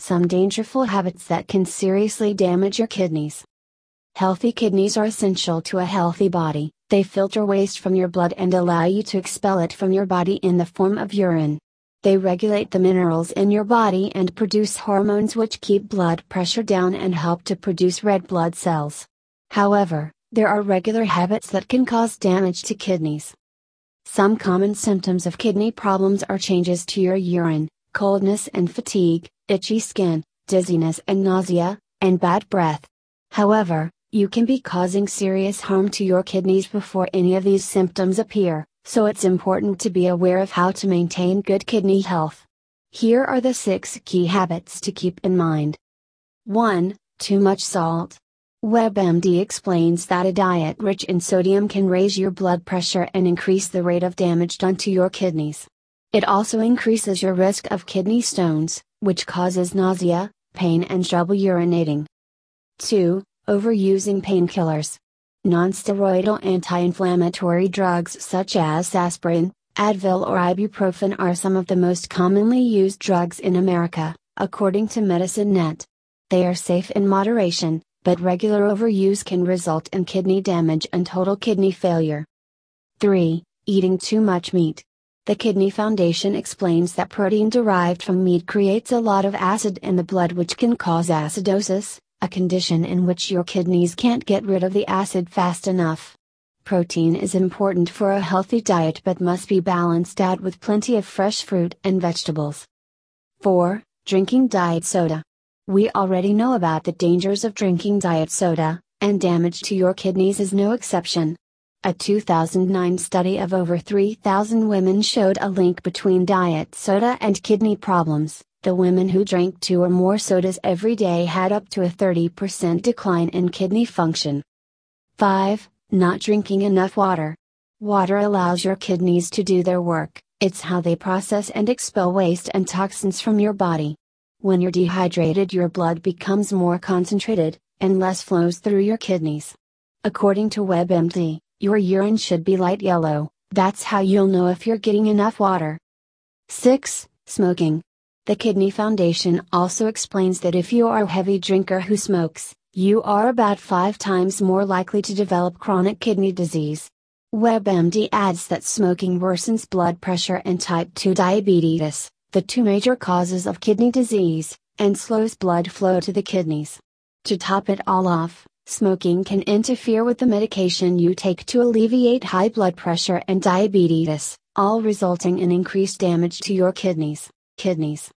some dangerful habits that can seriously damage your kidneys. Healthy kidneys are essential to a healthy body, they filter waste from your blood and allow you to expel it from your body in the form of urine. They regulate the minerals in your body and produce hormones which keep blood pressure down and help to produce red blood cells. However, there are regular habits that can cause damage to kidneys. Some common symptoms of kidney problems are changes to your urine, coldness and fatigue, itchy skin, dizziness and nausea, and bad breath. However, you can be causing serious harm to your kidneys before any of these symptoms appear, so it's important to be aware of how to maintain good kidney health. Here are the six key habits to keep in mind 1. Too much salt. WebMD explains that a diet rich in sodium can raise your blood pressure and increase the rate of damage done to your kidneys. It also increases your risk of kidney stones, which causes nausea, pain and trouble urinating. 2. Overusing painkillers. Nonsteroidal anti-inflammatory drugs such as aspirin, Advil or ibuprofen are some of the most commonly used drugs in America, according to MedicineNet. They are safe in moderation, but regular overuse can result in kidney damage and total kidney failure. 3. Eating too much meat. The Kidney Foundation explains that protein derived from meat creates a lot of acid in the blood, which can cause acidosis, a condition in which your kidneys can't get rid of the acid fast enough. Protein is important for a healthy diet but must be balanced out with plenty of fresh fruit and vegetables. 4. Drinking diet soda. We already know about the dangers of drinking diet soda, and damage to your kidneys is no exception. A 2009 study of over 3,000 women showed a link between diet soda and kidney problems. The women who drank two or more sodas every day had up to a 30% decline in kidney function. 5. Not drinking enough water. Water allows your kidneys to do their work, it's how they process and expel waste and toxins from your body. When you're dehydrated, your blood becomes more concentrated, and less flows through your kidneys. According to WebMD, your urine should be light yellow, that's how you'll know if you're getting enough water. 6. Smoking. The Kidney Foundation also explains that if you are a heavy drinker who smokes, you are about five times more likely to develop chronic kidney disease. WebMD adds that smoking worsens blood pressure and type 2 diabetes, the two major causes of kidney disease, and slows blood flow to the kidneys. To top it all off, Smoking can interfere with the medication you take to alleviate high blood pressure and diabetes, all resulting in increased damage to your kidneys. Kidneys